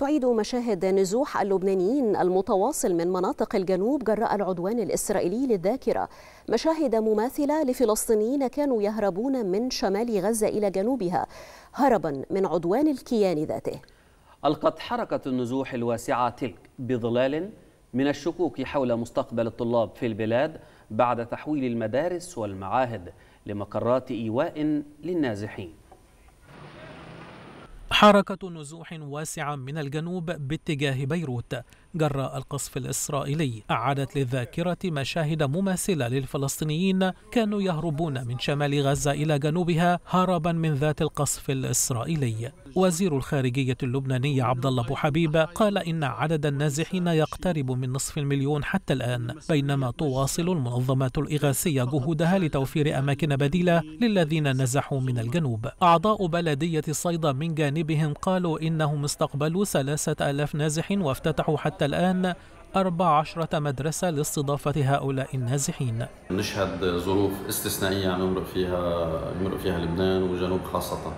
تعيد مشاهد نزوح اللبنانيين المتواصل من مناطق الجنوب جراء العدوان الإسرائيلي للذاكرة مشاهد مماثلة لفلسطينيين كانوا يهربون من شمال غزة إلى جنوبها هربا من عدوان الكيان ذاته ألقت حركة النزوح الواسعة تلك بظلال من الشكوك حول مستقبل الطلاب في البلاد بعد تحويل المدارس والمعاهد لمقرات إيواء للنازحين حركة نزوح واسعة من الجنوب باتجاه بيروت جراء القصف الإسرائيلي أعادت للذاكرة مشاهد مماثلة للفلسطينيين كانوا يهربون من شمال غزة إلى جنوبها هربا من ذات القصف الإسرائيلي وزير الخارجية اللبناني عبد الله أبو حبيب قال إن عدد النازحين يقترب من نصف المليون حتى الآن بينما تواصل المنظمات الإغاثية جهودها لتوفير أماكن بديلة للذين نزحوا من الجنوب أعضاء بلدية صيدا من جانبهم قالوا إنهم استقبلوا ثلاثة ألاف نازح وافتتحوا حتى حتى الآن 14 مدرسة لاستضافة هؤلاء النازحين نشهد ظروف استثنائية عم يمرق فيها يمرق فيها لبنان والجنوب خاصة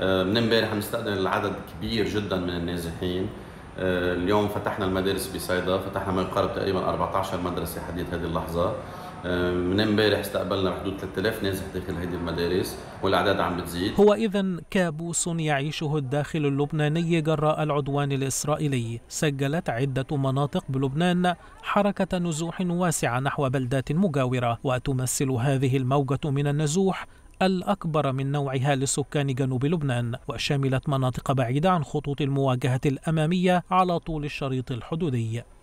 آه، من امبارح نستقبل عدد كبير جدا من النازحين آه، اليوم فتحنا المدارس بصيدا فتحنا ما يقارب تقريبا 14 مدرسة حديث هذه اللحظة آه، من امبارح استقبلنا حدود 3000 نازح داخل هذه المدارس والاعداد عم بتزيد هو اذا كابوس يعيشه الداخل اللبناني جراء العدوان الاسرائيلي سجلت عده مناطق بلبنان حركه نزوح واسعه نحو بلدات مجاوره وتمثل هذه الموجه من النزوح الأكبر من نوعها لسكان جنوب لبنان وشملت مناطق بعيدة عن خطوط المواجهة الأمامية على طول الشريط الحدودي